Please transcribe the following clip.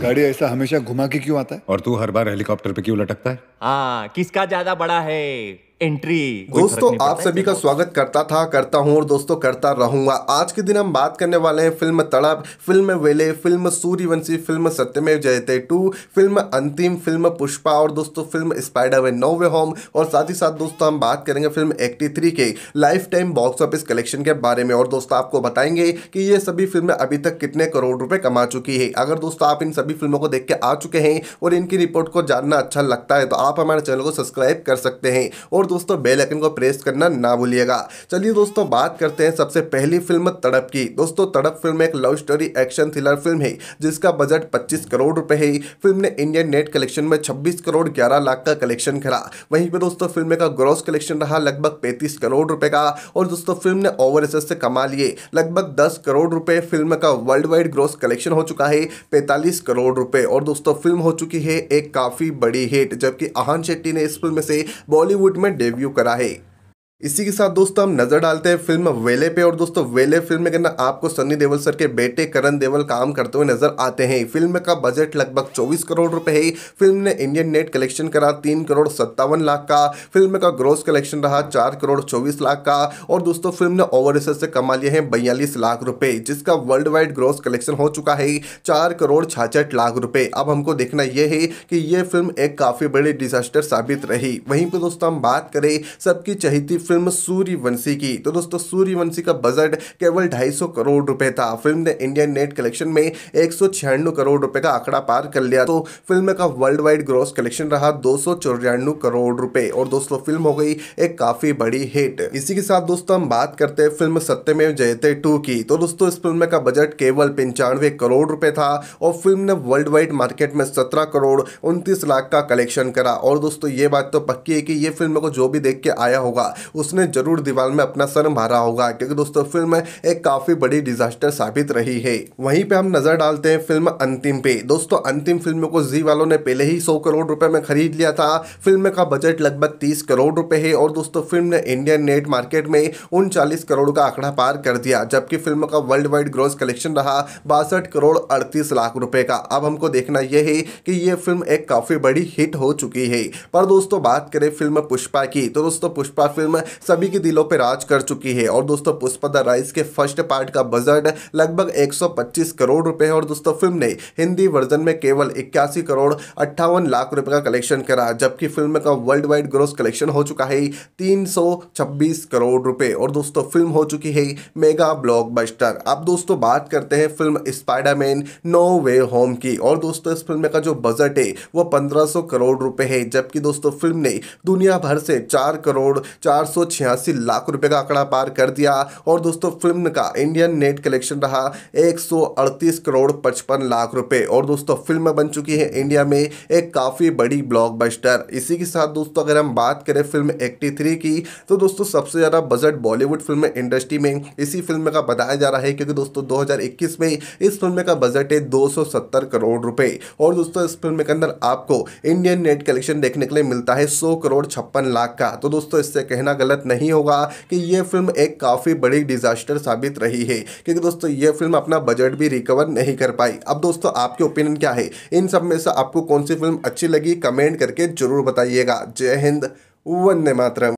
गाड़ी ऐसा हमेशा घुमा के क्यों आता है और तू हर बार हेलीकॉप्टर पे क्यों लटकता है हाँ किसका ज्यादा बड़ा है एंट्री दोस्तों आप सभी का स्वागत करता था करता हूँ और दोस्तों करता रहूंगा आज के दिन हम बात करने वाले हैं फिल्म तड़प फिल्म वेले film Suryavanshi film Satyamev Jayate two film Antim film Pushpa और दोस्तों film Spider way No Way Home और साथ ही साथ दोस्तों हम बात करेंगे फिल्म एक्टी थ्री के lifetime box office collection के बारे में और दोस्तों आपको बताएंगे कि ये सभी फिल्में अभी तक कितने करोड़ रुपए कमा चुकी है अगर दोस्तों आप इन सभी फिल्मों को देख के आ चुके हैं और इनकी रिपोर्ट को जानना अच्छा लगता है तो आप हमारे चैनल को सब्सक्राइब कर सकते हैं और और दोस्तों बेल आइकन को प्रेस करना ना भूलिएगा चलिए दोस्तों बात करते हैं सबसे पहली फिल्म तड़प की दोस्तों तड़प फिल्म एक love story action thriller film है जिसका बजट पच्चीस करोड़ रुपए है फिल्म ने इंडियन नेट कलेक्शन में छब्बीस करोड़ ग्यारह लाख का कलेक्शन करा वहीं पर दोस्तों फिल्म का ग्रॉस कलेक्शन रहा लगभग पैंतीस करोड़ रुपए का और दोस्तों फिल्म ने ओवर से कमा लिए लगभग दस करोड़ रुपए फिल्म का वर्ल्ड वाइड ग्रॉस कलेक्शन हो चुका है पैंतालीस करोड़ रुपए और दोस्तों फिल्म हो चुकी है एक काफ़ी बड़ी हिट जबकि आहान शेट्टी ने इस फिल्म से बॉलीवुड में डेब्यू करा है इसी के साथ दोस्तों हम नजर डालते हैं फिल्म वेले पे और दोस्तों वेले फिल्म में कहना आपको सन्नी देवल सर के बेटे करण देवल काम करते हुए नजर आते हैं फिल्म का बजट लगभग 24 करोड़ रुपए है फिल्म ने इंडियन नेट कलेक्शन करा तीन करोड़ सत्तावन लाख का फिल्म का ग्रोस कलेक्शन रहा चार करोड़ चौबीस लाख का और दोस्तों फिल्म ने ओवरसीज से कमा लिए हैं बयालीस लाख रुपये जिसका वर्ल्ड वाइड ग्रोस कलेक्शन हो चुका है चार करोड़ छाछठ लाख रुपये अब हमको देखना यह है कि ये फिल्म एक काफ़ी बड़ी डिजास्टर साबित रही वहीं पर दोस्तों हम बात करें सबकी चहेती फिल्म सूर्यवंशी की तो दोस्तों सूर्यवंशी का बजट केवल 250 करोड़ रुपए था फिल्म ने इंडियन नेट कलेक्शन में एक करोड़ रुपए का आंकड़ा पार कर लिया तो फिल्म का वर्ल्ड वाइड ग्रॉस कलेक्शन रहा दो करोड़ रुपए और दोस्तों फिल्म हो गई एक काफी बड़ी हिट इसी के साथ दोस्तों हम बात करते हैं फिल्म सत्यमेव जयते टू की तो दोस्तों इस फिल्म का बजट केवल पंचानवे करोड़ रुपए था और फिल्म ने वर्ल्ड वाइड मार्केट में सत्रह करोड़ उनतीस लाख का कलेक्शन करा और दोस्तों ये बात तो पक्की है कि ये फिल्म को जो भी देख के आया होगा उसने जरूर दीवार में अपना सर मारा होगा क्योंकि दोस्तों फिल्म एक काफ़ी बड़ी डिजास्टर साबित रही है वहीं पे हम नज़र डालते हैं फिल्म अंतिम पे दोस्तों अंतिम फिल्म को जी वालों ने पहले ही सौ करोड़ रुपए में खरीद लिया था फिल्म का बजट लगभग तीस करोड़ रुपए है और दोस्तों फिल्म ने इंडियन नेट मार्केट में उनचालीस करोड़ का आंकड़ा पार कर दिया जबकि फिल्म का वर्ल्ड वाइड ग्रोस कलेक्शन रहा बासठ करोड़ अड़तीस लाख रुपए का अब हमको देखना यह है कि ये फिल्म एक काफ़ी बड़ी हिट हो चुकी है पर दोस्तों बात करें फिल्म पुष्पा की तो दोस्तों पुष्पा फिल्म सभी के दिलों पर राज कर चुकी है और दोस्तों पुष्पा द राइस के फर्स्ट पार्ट का बजट लगभग 125 करोड़ रुपए है और दोस्तों फिल्म ने हिंदी वर्जन में केवल इक्यासी करोड़ अट्ठावन लाख रुपए का कलेक्शन करा जबकि फिल्म का वर्ल्ड वाइड ग्रोस कलेक्शन हो चुका है तीन करोड़ रुपए और दोस्तों फिल्म हो चुकी है मेगा ब्लॉकबस्टर अब दोस्तों बात करते हैं film Spiderman No Way Home की और दोस्तों इस फिल्म का जो बजट है वो 1500 करोड़ रुपए है जबकि दोस्तों फिल्म ने दुनिया भर से 4 करोड़ चार लाख रुपए का आंकड़ा पार कर दिया और दोस्तों फिल्म का इंडियन नेट कलेक्शन रहा एक करोड़ पचपन लाख रुपए और दोस्तों फिल्म बन चुकी है इंडिया में एक काफ़ी बड़ी ब्लॉकबस्टर इसी के साथ दोस्तों अगर हम बात करें फिल्म थ्री की तो दोस्तों सबसे ज़्यादा बजट बॉलीवुड फिल्म इंडस्ट्री में इसी फिल्म का बताया जा रहा है क्योंकि दोस्तों 2021 में इस फिल्म का बजट है 270 करोड़ रुपए और दोस्तों इस फिल्म के अंदर आपको इंडियन नेट कलेक्शन देखने के लिए मिलता है सौ करोड़ छप्पन लाख का तो दोस्तों इससे कहना गलत नहीं होगा कि यह फिल्म एक काफ़ी बड़ी डिज़ास्टर साबित रही है क्योंकि दोस्तों यह फिल्म अपना बजट भी रिकवर नहीं कर पाई अब दोस्तों आपके ओपिनियन क्या है इन सब में से आपको कौन सी फिल्म अच्छी लगी कमेंट करके जरूर बताइएगा जय हिंद वंदे मातरम